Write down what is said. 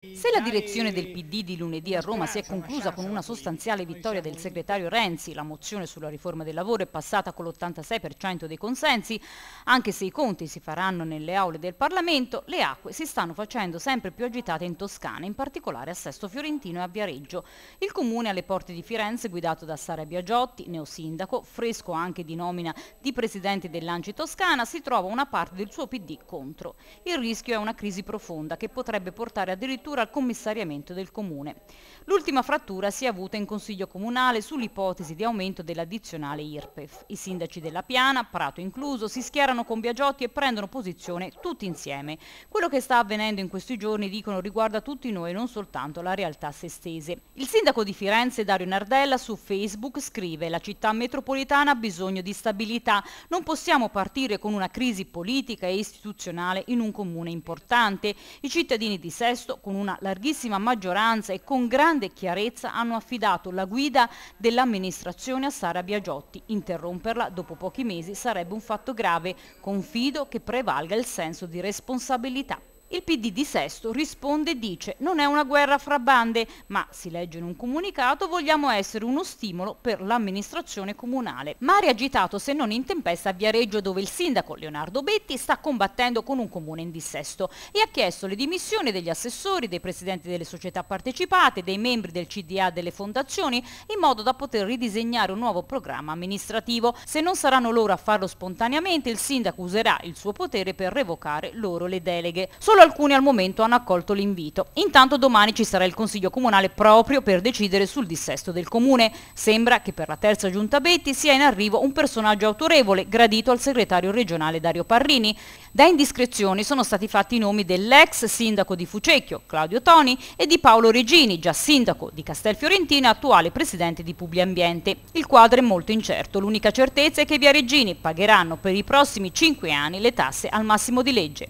Se la direzione del PD di lunedì a Roma si è conclusa con una sostanziale vittoria del segretario Renzi, la mozione sulla riforma del lavoro è passata con l'86% dei consensi, anche se i conti si faranno nelle aule del Parlamento, le acque si stanno facendo sempre più agitate in Toscana, in particolare a Sesto Fiorentino e a Viareggio. Il comune alle porte di Firenze, guidato da Sara Biagiotti, neosindaco, fresco anche di nomina di presidente dell'Anci Toscana, si trova una parte del suo PD contro. Il rischio è una crisi profonda che potrebbe portare addirittura candidatura al commissariamento del Comune. L'ultima frattura si è avuta in Consiglio Comunale sull'ipotesi di aumento dell'addizionale IRPEF. I sindaci della Piana, Prato incluso, si schierano con Biagiotti e prendono posizione tutti insieme. Quello che sta avvenendo in questi giorni, dicono, riguarda tutti noi, non soltanto la realtà sestese. Il sindaco di Firenze, Dario Nardella, su Facebook scrive «La città metropolitana ha bisogno di stabilità. Non possiamo partire con una crisi politica e istituzionale in un comune importante. I cittadini di Sesto, con una larghissima maggioranza e con grande chiarezza hanno affidato la guida dell'amministrazione a Sara Biagiotti. Interromperla dopo pochi mesi sarebbe un fatto grave. Confido che prevalga il senso di responsabilità. Il PD di Sesto risponde e dice non è una guerra fra bande, ma, si legge in un comunicato, vogliamo essere uno stimolo per l'amministrazione comunale. Mare agitato se non in tempesta a Viareggio dove il sindaco Leonardo Betti sta combattendo con un comune in dissesto e ha chiesto le dimissioni degli assessori, dei presidenti delle società partecipate, dei membri del CDA delle fondazioni, in modo da poter ridisegnare un nuovo programma amministrativo. Se non saranno loro a farlo spontaneamente, il sindaco userà il suo potere per revocare loro le deleghe. Solo alcuni al momento hanno accolto l'invito. Intanto domani ci sarà il Consiglio Comunale proprio per decidere sul dissesto del Comune. Sembra che per la terza giunta Betti sia in arrivo un personaggio autorevole, gradito al segretario regionale Dario Parrini. Da indiscrezioni sono stati fatti i nomi dell'ex sindaco di Fucecchio, Claudio Toni, e di Paolo Regini, già sindaco di Castelfiorentina, attuale presidente di Publiambiente. Il quadro è molto incerto. L'unica certezza è che Via Regini pagheranno per i prossimi cinque anni le tasse al massimo di legge.